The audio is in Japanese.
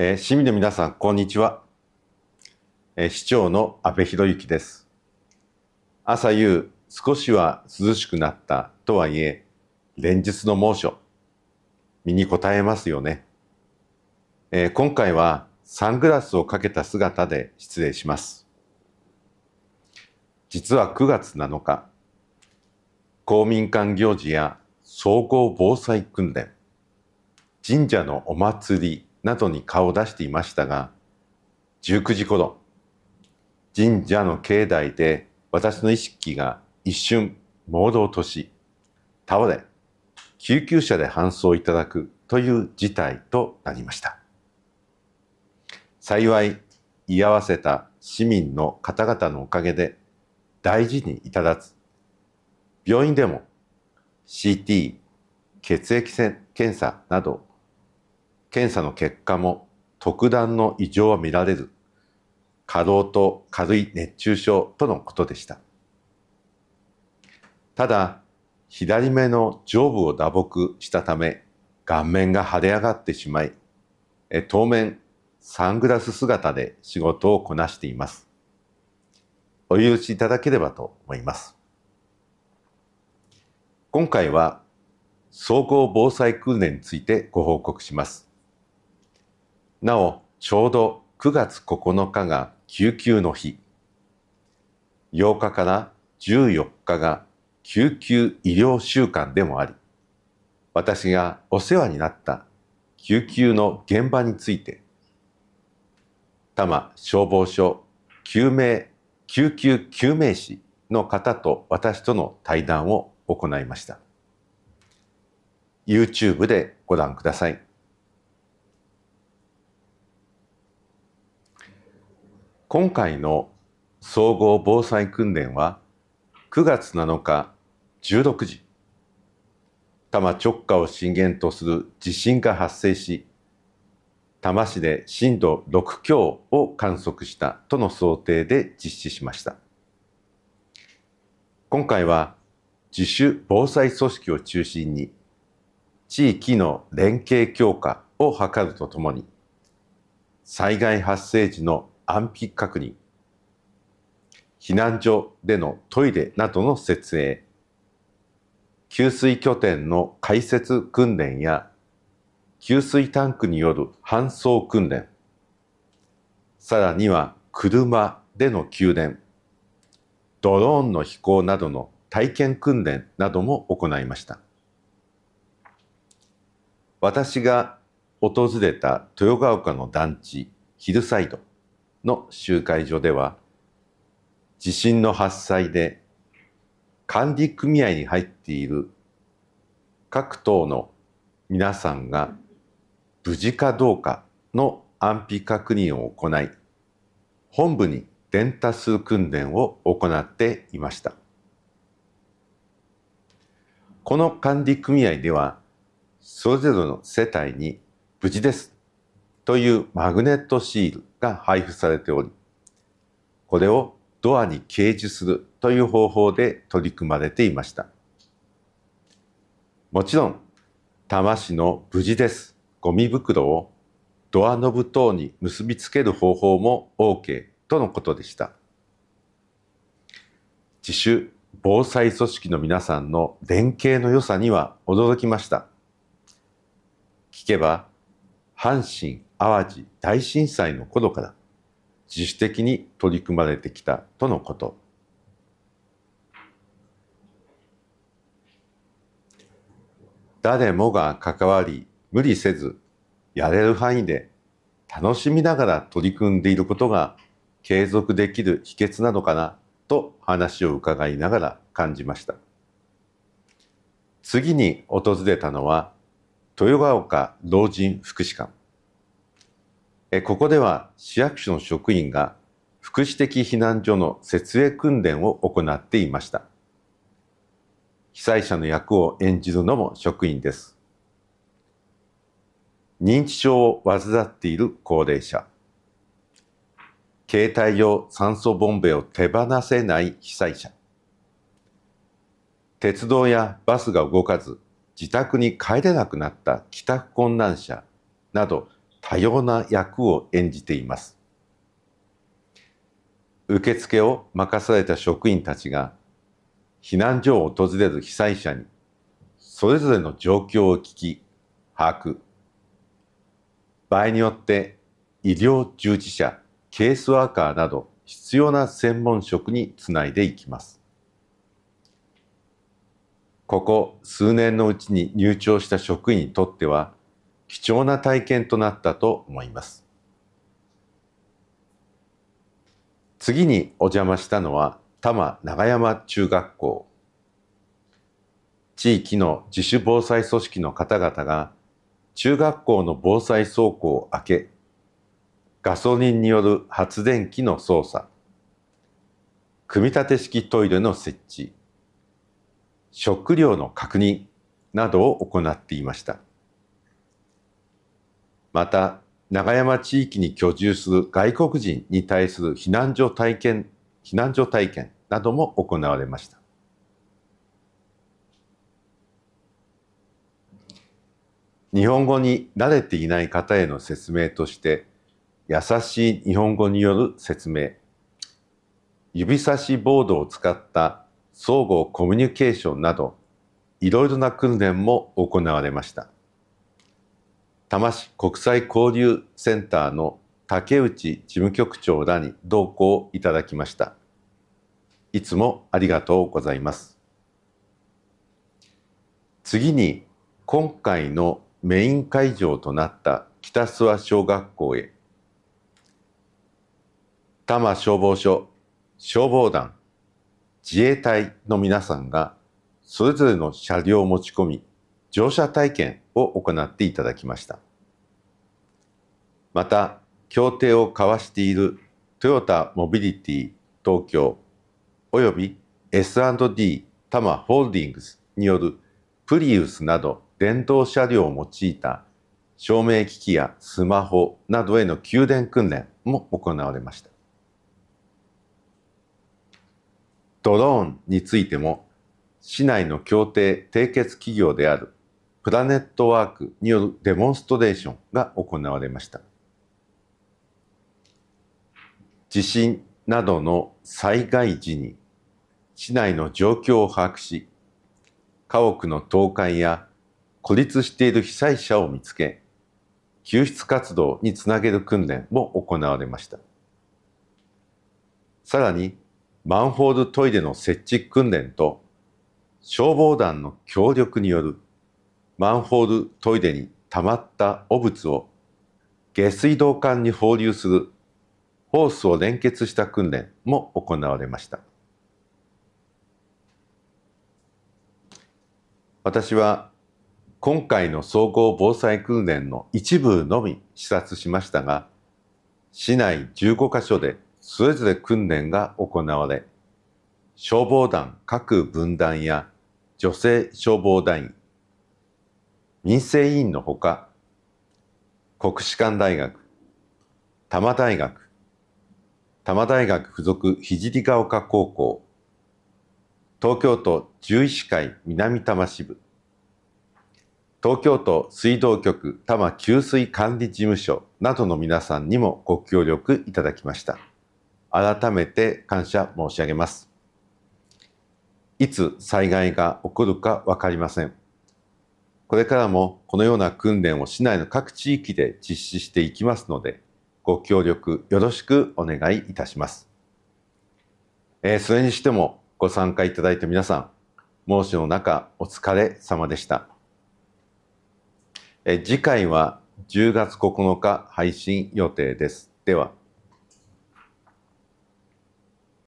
えー、市民の皆さん、こんにちは。えー、市長の安倍博之です。朝夕、少しは涼しくなったとはいえ、連日の猛暑、身に応えますよね。えー、今回はサングラスをかけた姿で失礼します。実は9月7日、公民館行事や総合防災訓練、神社のお祭りなどに顔を出していましたが19時頃神社の境内で私の意識が一瞬盲導とし倒れ救急車で搬送いただくという事態となりました幸い居合わせた市民の方々のおかげで大事にいただず病院でも CT 血液検査など検査の結果も特段の異常は見られず、過労と軽い熱中症とのことでした。ただ、左目の上部を打撲したため、顔面が腫れ上がってしまい、当面、サングラス姿で仕事をこなしています。お許しいただければと思います。今回は、総合防災訓練についてご報告します。なお、ちょうど9月9日が救急の日。8日から14日が救急医療週間でもあり、私がお世話になった救急の現場について、多摩消防署救命救急救命士の方と私との対談を行いました。YouTube でご覧ください。今回の総合防災訓練は9月7日16時多摩直下を震源とする地震が発生し多摩市で震度6強を観測したとの想定で実施しました今回は自主防災組織を中心に地域の連携強化を図るとともに災害発生時の安否確認避難所でのトイレなどの設営給水拠点の開設訓練や給水タンクによる搬送訓練さらには車での給電ドローンの飛行などの体験訓練なども行いました私が訪れた豊ヶ丘の団地ヒルサイドの集会所では、地震の発災で管理組合に入っている各党の皆さんが無事かどうかの安否確認を行い、本部に伝達する訓練を行っていました。この管理組合では、それぞれの世帯に無事ですというマグネットシールが配布されており、これをドアに掲示するという方法で取り組まれていました。もちろん、多摩市の無事ですゴミ袋をドアノブ等に結びつける方法も OK とのことでした。自主防災組織の皆さんの連携の良さには驚きました。聞けば、阪神淡路大震災の頃から自主的に取り組まれてきたとのこと。誰もが関わり無理せずやれる範囲で楽しみながら取り組んでいることが継続できる秘訣なのかなと話を伺いながら感じました次に訪れたのは豊岡老人福祉館ここでは市役所の職員が福祉的避難所の設営訓練を行っていました。被災者の役を演じるのも職員です。認知症を患っている高齢者、携帯用酸素ボンベを手放せない被災者、鉄道やバスが動かず自宅に帰れなくなった帰宅困難者など多様な役を演じています受付を任された職員たちが避難所を訪れる被災者にそれぞれの状況を聞き把握場合によって医療従事者ケースワーカーなど必要な専門職につないでいきますここ数年のうちに入庁した職員にとっては貴重な体験となったと思います次にお邪魔したのは多摩長山中学校地域の自主防災組織の方々が中学校の防災倉庫を開けガソリンによる発電機の操作組み立て式トイレの設置食料の確認などを行っていましたまた長山地域に居住する外国人に対する避難所体験避難所体験なども行われました日本語に慣れていない方への説明として優しい日本語による説明指差しボードを使った相互コミュニケーションなどいろいろな訓練も行われました。多摩市国際交流センターの竹内事務局長らに同行いただきました。いつもありがとうございます。次に今回のメイン会場となった北諏訪小学校へ多摩消防署消防団自衛隊の皆さんがそれぞれの車両を持ち込み乗車体験を行っていただきました。また、協定を交わしているトヨタモビリティ東京および S&D 多摩ホールディングスによるプリウスなど電動車両を用いた照明機器やスマホなどへの給電訓練も行われました。ドローンについても市内の協定締結企業であるプラネットワークによるデモンストレーションが行われました地震などの災害時に市内の状況を把握し家屋の倒壊や孤立している被災者を見つけ救出活動につなげる訓練も行われましたさらにマンホールトイレの設置訓練と消防団の協力によるマンホールトイレにたまった汚物を下水道管に放流するホースを連結した訓練も行われました私は今回の総合防災訓練の一部のみ視察しましたが市内15箇所でそれぞれ訓練が行われ消防団各分団や女性消防団員民生委員のほか、国士舘大学、多摩大学、多摩大学附属聖ヶ丘高校、東京都獣医師会南多摩支部、東京都水道局多摩給水管理事務所などの皆さんにもご協力いただきました。改めて感謝申し上げます。いつ災害が起こるかわかりません。これからもこのような訓練を市内の各地域で実施していきますので、ご協力よろしくお願いいたします。えー、それにしてもご参加いただいた皆さん、猛暑の中お疲れ様でした。えー、次回は10月9日配信予定です。では。